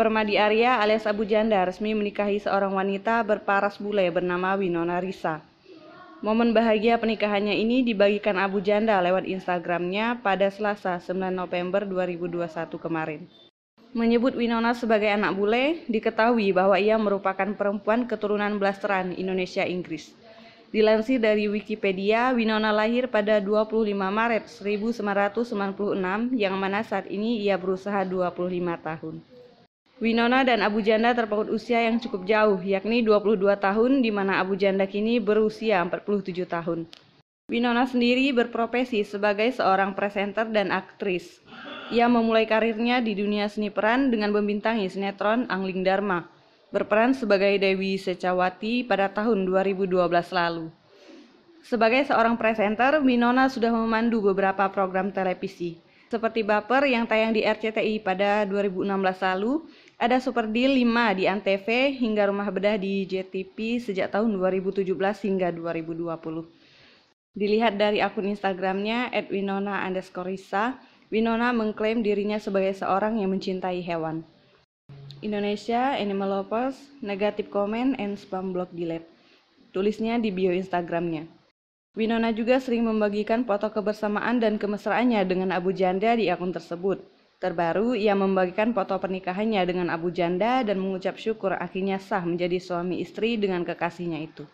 Permadi Arya alias Abu Janda resmi menikahi seorang wanita berparas bule bernama Winona Risa. Momen bahagia pernikahannya ini dibagikan Abu Janda lewat Instagramnya pada Selasa 9 November 2021 kemarin. Menyebut Winona sebagai anak bule, diketahui bahwa ia merupakan perempuan keturunan blasteran Indonesia-Inggris. Dilansir dari Wikipedia, Winona lahir pada 25 Maret 1996 yang mana saat ini ia berusaha 25 tahun. Winona dan Abu Janda terpaut usia yang cukup jauh, yakni 22 tahun di mana Abu Janda kini berusia 47 tahun. Winona sendiri berprofesi sebagai seorang presenter dan aktris. Ia memulai karirnya di dunia seni peran dengan membintangi sinetron Angling Dharma, berperan sebagai Dewi Secawati pada tahun 2012 lalu. Sebagai seorang presenter, Winona sudah memandu beberapa program televisi, seperti Baper yang tayang di RCTI pada 2016 lalu, ada Super Deal 5 di Antv hingga rumah bedah di JTP sejak tahun 2017 hingga 2020. Dilihat dari akun Instagramnya, @winona_risa, Winona mengklaim dirinya sebagai seorang yang mencintai hewan. Indonesia, Animal Lovers, negatif komen and Spam Block Delete. Tulisnya di bio Instagramnya. Winona juga sering membagikan foto kebersamaan dan kemesraannya dengan Abu Janda di akun tersebut. Terbaru, ia membagikan foto pernikahannya dengan Abu Janda dan mengucap syukur akhirnya sah menjadi suami istri dengan kekasihnya itu.